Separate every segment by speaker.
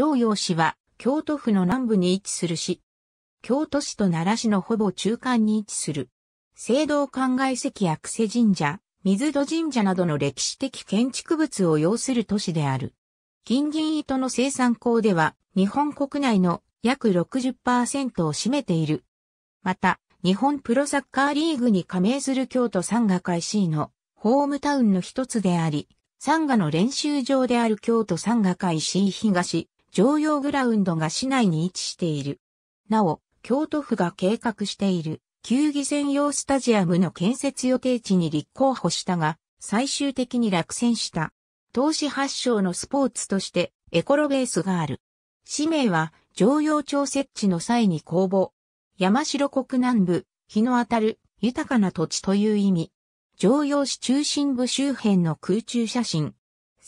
Speaker 1: 城陽市は、京都府の南部に位置する市。京都市と奈良市のほぼ中間に位置する。聖堂灌漑石や久世神社、水戸神社などの歴史的建築物を要する都市である。金銀糸の生産港では、日本国内の約60%を占めている。また、日本プロサッカーリーグに加盟する京都サン i 会 C のホームタウンの一つであり、サンガの練習場である京都サンガ会 C 東、常用グラウンドが市内に位置している。なお、京都府が計画している球技専用スタジアムの建設予定地に立候補したが、最終的に落選した。投資発祥のスポーツとしてエコロベースがある。氏名は常用町設置の際に公募。山城国南部、日の当たる豊かな土地という意味。常用市中心部周辺の空中写真。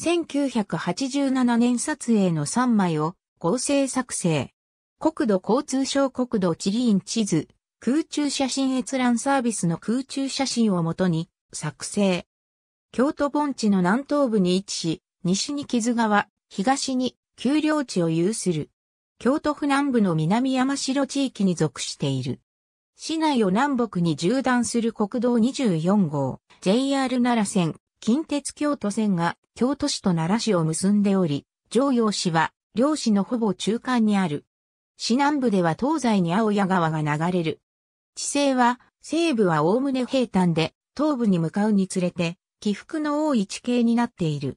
Speaker 1: 1987年撮影の3枚を合成作成。国土交通省国土地理院地図、空中写真閲覧サービスの空中写真をもとに作成。京都盆地の南東部に位置し、西に木津川、東に丘陵地を有する。京都府南部の南山城地域に属している。市内を南北に縦断する国道24号、JR 奈良線、近鉄京都線が京都市と奈良市を結んでおり、上陽市は両市のほぼ中間にある。市南部では東西に青谷川が流れる。地勢は西部は概ね平坦で、東部に向かうにつれて起伏の多い地形になっている。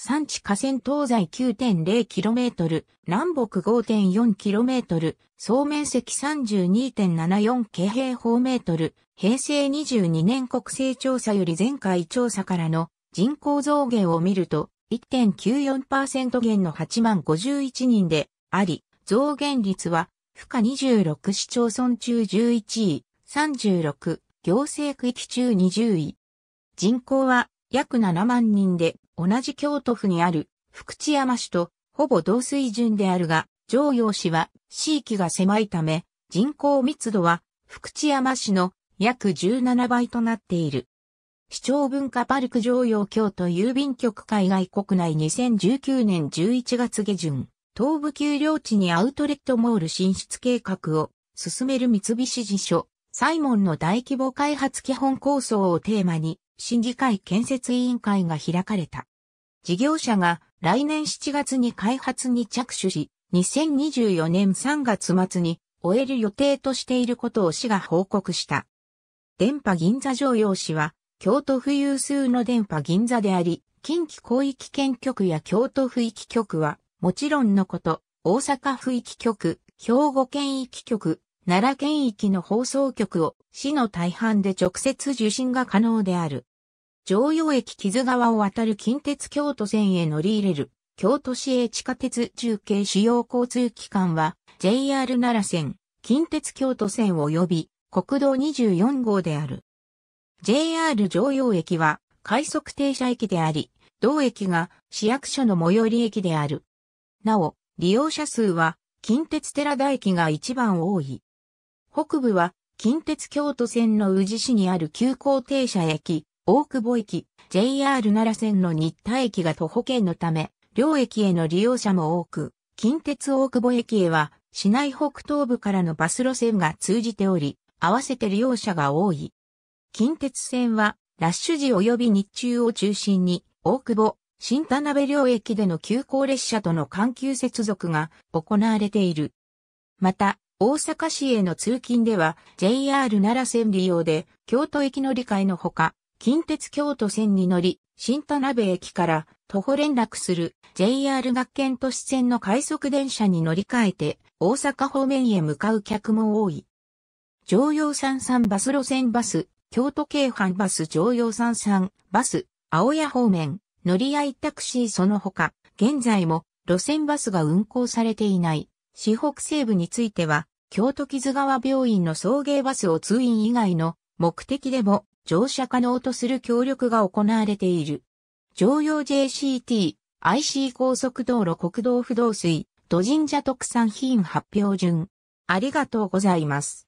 Speaker 1: 山地河川東西 9.0km、南北 5.4km、総面積32.74平方メートル、平成22年国勢調査より前回調査からの人口増減を見ると、1.94%減の8万51人であり、増減率は、負荷26市町村中11位、36行政区域中20位。人口は約7万人で、同じ京都府にある福知山市とほぼ同水準であるが、常陽市は地域が狭いため、人口密度は福知山市の約17倍となっている。市長文化パルク常陽京都郵便局海外国内2019年11月下旬、東部丘陵地にアウトレットモール進出計画を進める三菱地所、サイモンの大規模開発基本構想をテーマに、審議会建設委員会が開かれた。事業者が来年7月に開発に着手し、2024年3月末に終える予定としていることを市が報告した。電波銀座常用市は、京都府有数の電波銀座であり、近畿広域圏局や京都府域局は、もちろんのこと、大阪府域局、兵庫県域局、奈良県域の放送局を市の大半で直接受信が可能である。常用駅木津川を渡る近鉄京都線へ乗り入れる京都市営地下鉄中継主要交通機関は JR 奈良線、近鉄京都線及び国道24号である。JR 常用駅は快速停車駅であり、同駅が市役所の最寄り駅である。なお、利用者数は近鉄寺田駅が一番多い。北部は近鉄京都線の宇治市にある急行停車駅、大久保駅、JR 奈良線の新田駅が徒歩圏のため、両駅への利用者も多く、近鉄大久保駅へは市内北東部からのバス路線が通じており、合わせて利用者が多い。近鉄線はラッシュ時及び日中を中心に、大久保、新田辺両駅での急行列車との環急接続が行われている。また、大阪市への通勤では JR 奈良線利用で京都駅乗り換えのほか、近鉄京都線に乗り、新田鍋駅から徒歩連絡する JR 学研都市線の快速電車に乗り換えて大阪方面へ向かう客も多い。常用33バス路線バス、京都京阪バス常用33バス、青谷方面、乗り合いタクシーその他、現在も路線バスが運行されていない。市北西部については、京都木津川病院の送迎バスを通院以外の目的でも乗車可能とする協力が行われている。常用 JCT、IC 高速道路国道不動水、都神社特産品発表順。ありがとうございます。